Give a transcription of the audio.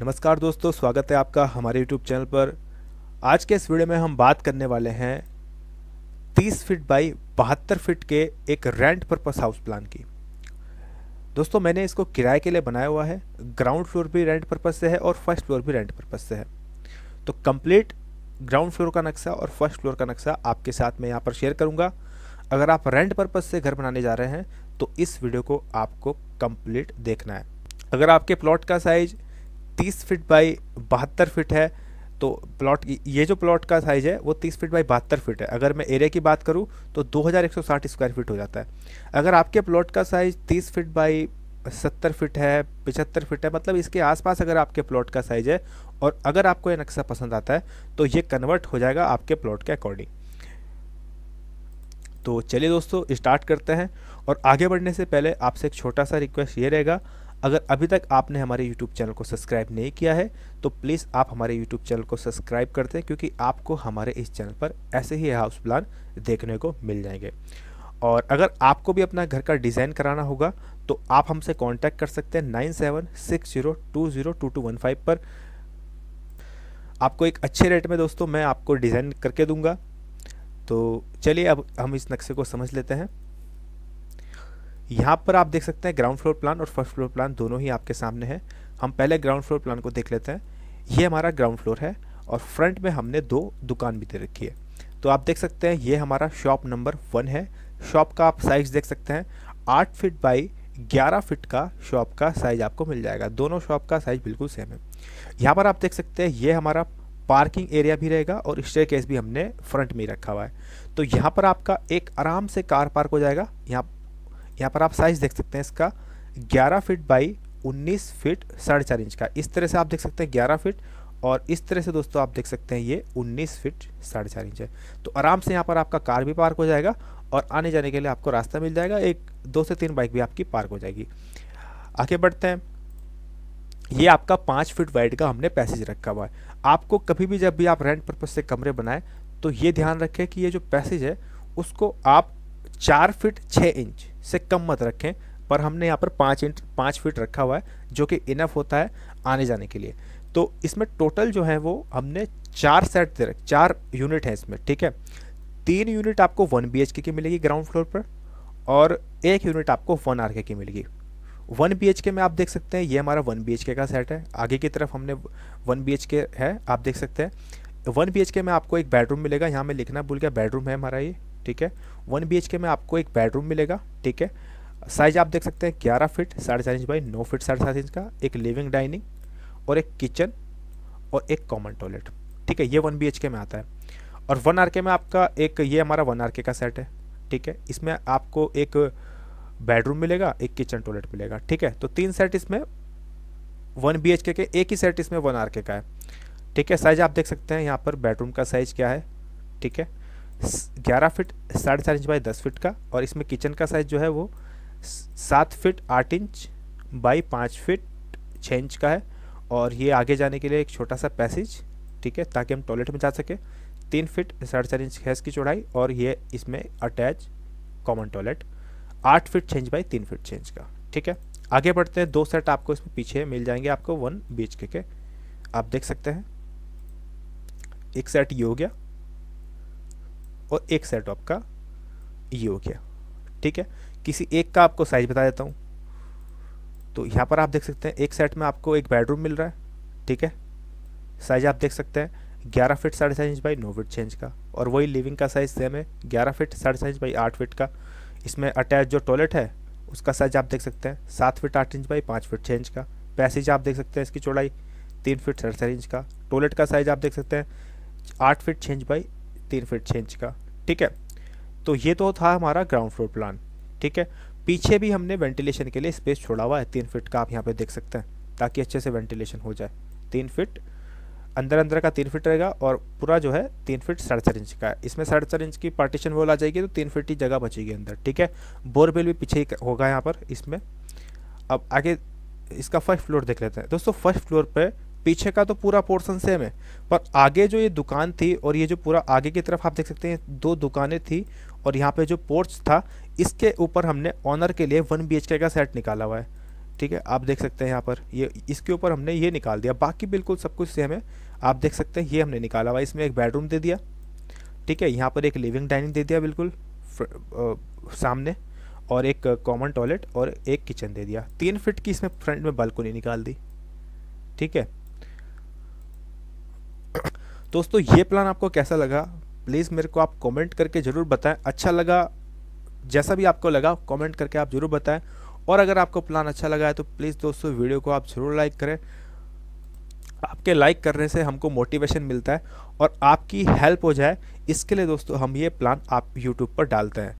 नमस्कार दोस्तों स्वागत है आपका हमारे यूट्यूब चैनल पर आज के इस वीडियो में हम बात करने वाले हैं 30 फीट बाई बहत्तर फीट के एक रेंट पर्पस हाउस प्लान की दोस्तों मैंने इसको किराए के लिए बनाया हुआ है ग्राउंड फ्लोर भी रेंट पर्पस से है और फर्स्ट फ्लोर भी रेंट पर्पस से है तो कंप्लीट ग्राउंड फ्लोर का नक्शा और फर्स्ट फ्लोर का नक्शा आपके साथ मैं यहाँ पर शेयर करूँगा अगर आप रेंट पर्पज से घर बनाने जा रहे हैं तो इस वीडियो को आपको कंप्लीट देखना है अगर आपके प्लॉट का साइज़ तीस फिट बाई बहत्तर फिट है तो प्लॉट ये जो प्लॉट का साइज़ है वो 30 फीट बाई बहत्तर फीट है अगर मैं एरिया की बात करूँ तो 2160 स्क्वायर फीट हो जाता है अगर आपके प्लॉट का साइज़ 30 फीट बाई सत्तर फिट है पिचहत्तर फिट है मतलब इसके आसपास अगर आपके प्लॉट का साइज़ है और अगर आपको ये नक्शा पसंद आता है तो ये कन्वर्ट हो जाएगा आपके प्लॉट के अकॉर्डिंग तो चलिए दोस्तों स्टार्ट करते हैं और आगे बढ़ने से पहले आपसे एक छोटा सा रिक्वेस्ट ये रहेगा अगर अभी तक आपने हमारे YouTube चैनल को सब्सक्राइब नहीं किया है तो प्लीज़ आप हमारे YouTube चैनल को सब्सक्राइब कर दें क्योंकि आपको हमारे इस चैनल पर ऐसे ही हाउस प्लान देखने को मिल जाएंगे और अगर आपको भी अपना घर का डिज़ाइन कराना होगा तो आप हमसे कांटेक्ट कर सकते हैं nine seven six zero two zero two two one five पर आपको एक अच्छे रेट में दोस्तों मैं आपको डिज़ाइन करके दूंगा तो चलिए अब हम इस नक्शे को समझ लेते हैं यहाँ पर आप देख सकते हैं ग्राउंड फ्लोर प्लान और फर्स्ट फ्लोर प्लान दोनों ही आपके सामने है हम पहले ग्राउंड फ्लोर प्लान को देख लेते हैं ये हमारा ग्राउंड फ्लोर है और फ्रंट में हमने दो दुकान भी दे रखी है तो आप देख सकते हैं ये हमारा शॉप नंबर वन है शॉप का आप साइज़ देख सकते हैं आठ फिट बाई ग्यारह फिट का शॉप का साइज़ आपको मिल जाएगा दोनों शॉप का साइज़ बिल्कुल सेम है यहाँ पर आप देख सकते हैं ये हमारा पार्किंग एरिया भी रहेगा और स्टेयर केस भी हमने फ्रंट में रखा हुआ है तो यहाँ पर आपका एक आराम से कार पार्क हो जाएगा यहाँ यहाँ पर आप साइज़ देख सकते हैं इसका 11 फीट बाई 19 फीट साढ़े चार इंच का इस तरह से आप देख सकते हैं 11 फीट और इस तरह से दोस्तों आप देख सकते हैं ये 19 फीट साढ़े चार इंच है तो आराम से यहाँ पर आपका कार भी पार्क हो जाएगा और आने जाने के लिए आपको रास्ता मिल जाएगा एक दो से तीन बाइक भी आपकी पार्क हो जाएगी आगे बढ़ते हैं ये आपका पाँच फिट वाइड का हमने पैसेज रखा हुआ है आपको कभी भी जब भी आप रेंट परपज से कमरे बनाएं तो ये ध्यान रखें कि ये जो पैसेज है उसको आप चार फिट छः इंच से कम मत रखें पर हमने यहाँ पर पाँच इंच पाँच फिट रखा हुआ है जो कि इनफ होता है आने जाने के लिए तो इसमें टोटल जो है वो हमने चार सेट दे रख चार यूनिट हैं इसमें ठीक है तीन यूनिट आपको वन बी की मिलेगी ग्राउंड फ्लोर पर और एक यूनिट आपको वन आर की मिलेगी वन बी एच के में आप देख सकते हैं ये हमारा वन बी एच के का सेट है आगे की तरफ हमने वन बी एच के है आप देख सकते हैं वन बी एच के में आपको एक बेडरूम मिलेगा यहाँ मैं लिखना भूल गया बेडरूम है हमारा ये ठीक है वन बी में आपको एक बेडरूम मिलेगा ठीक है साइज आप देख सकते हैं ग्यारह फिट साढ़े चार इंच बाई नौ फीट साढ़े सात इंच का एक लिविंग डाइनिंग और एक किचन और एक कॉमन टॉयलेट ठीक है ये वन बी में आता है और वन आर में आपका एक ये हमारा वन आर का सेट है ठीक है इसमें आपको एक बेडरूम मिलेगा एक किचन टॉयलेट मिलेगा ठीक है तो तीन सेट इसमें वन बी के एक ही सेट इसमें वन आर का है ठीक है साइज आप देख सकते हैं यहाँ पर बेडरूम का साइज क्या है ठीक है ग्यारह फिट साढ़े चार इंच बाई दस फिट का और इसमें किचन का साइज़ जो है वो सात फिट आठ इंच बाई पाँच फिट छः इंच का है और ये आगे जाने के लिए एक छोटा सा पैसेज ठीक है ताकि हम टॉयलेट में जा सकें तीन फिट साढ़े चार इंच है की चौड़ाई और ये इसमें अटैच कॉमन टॉयलेट आठ फिट छः इंच बाई तीन फिट छः इंच का ठीक है आगे बढ़ते हैं दो सेट आपको इसमें पीछे मिल जाएंगे आपको वन बी के, के आप देख सकते हैं एक सेट ये हो गया और एक सेट आपका ये हो गया ठीक है किसी एक का आपको साइज बता देता हूँ तो यहाँ पर आप देख सकते हैं एक सेट में आपको एक बेडरूम मिल रहा है ठीक है साइज आप देख सकते हैं ग्यारह फिट साढ़े छः इंच बाई नौ फिट छः इंच का और वही लिविंग का साइज सेम है ग्यारह फिट साढ़े छः इंच बाई आठ फिट का इसमें अटैच जो टॉयलेट है उसका साइज आप देख सकते हैं सात फिट आठ इंच बाई पाँच फिट छः इंच का पैसेज आप देख सकते हैं इसकी चौड़ाई तीन फिट साढ़े इंच का टॉयलेट का साइज आप देख सकते हैं आठ फिट छः इंच बाई तीन फिट छः इंच का ठीक है तो ये तो था हमारा ग्राउंड फ्लोर प्लान ठीक है पीछे भी हमने वेंटिलेशन के लिए स्पेस छोड़ा हुआ है तीन फिट का आप यहाँ पे देख सकते हैं ताकि अच्छे से वेंटिलेशन हो जाए तीन फिट अंदर अंदर का तीन फिट रहेगा और पूरा जो है तीन फिट साढ़े चार इंच का है इसमें साढ़े चार इंच की पार्टीशन वॉल आ जाएगी तो तीन फिट ही जगह बचेगी अंदर ठीक है बोरवेल भी पीछे होगा यहाँ पर इसमें अब आगे इसका फर्स्ट फ्लोर देख लेते हैं दोस्तों फर्स्ट फ्लोर पर पीछे का तो पूरा पोर्सन सेम है पर आगे जो ये दुकान थी और ये जो पूरा आगे की तरफ आप देख सकते हैं दो दुकानें थी और यहाँ पे जो पोर्च था इसके ऊपर हमने ऑनर के लिए वन बी का सेट निकाला हुआ है ठीक है आप देख सकते हैं यहाँ पर ये इसके ऊपर हमने ये निकाल दिया बाकी बिल्कुल सब कुछ सेम है आप देख सकते हैं ये हमने निकाला हुआ इसमें एक बेडरूम दे दिया ठीक है यहाँ पर एक लिविंग डाइनिंग दे दिया बिल्कुल सामने और एक कॉमन टॉयलेट और एक किचन दे दिया तीन फिट की इसमें फ्रंट में बालकोनी निकाल दी ठीक है दोस्तों ये प्लान आपको कैसा लगा प्लीज़ मेरे को आप कमेंट करके ज़रूर बताएं अच्छा लगा जैसा भी आपको लगा कमेंट करके आप ज़रूर बताएं और अगर आपको प्लान अच्छा लगा है तो प्लीज़ दोस्तों वीडियो को आप ज़रूर लाइक करें आपके लाइक करने से हमको मोटिवेशन मिलता है और आपकी हेल्प हो जाए इसके लिए दोस्तों हम ये प्लान आप यूट्यूब पर डालते हैं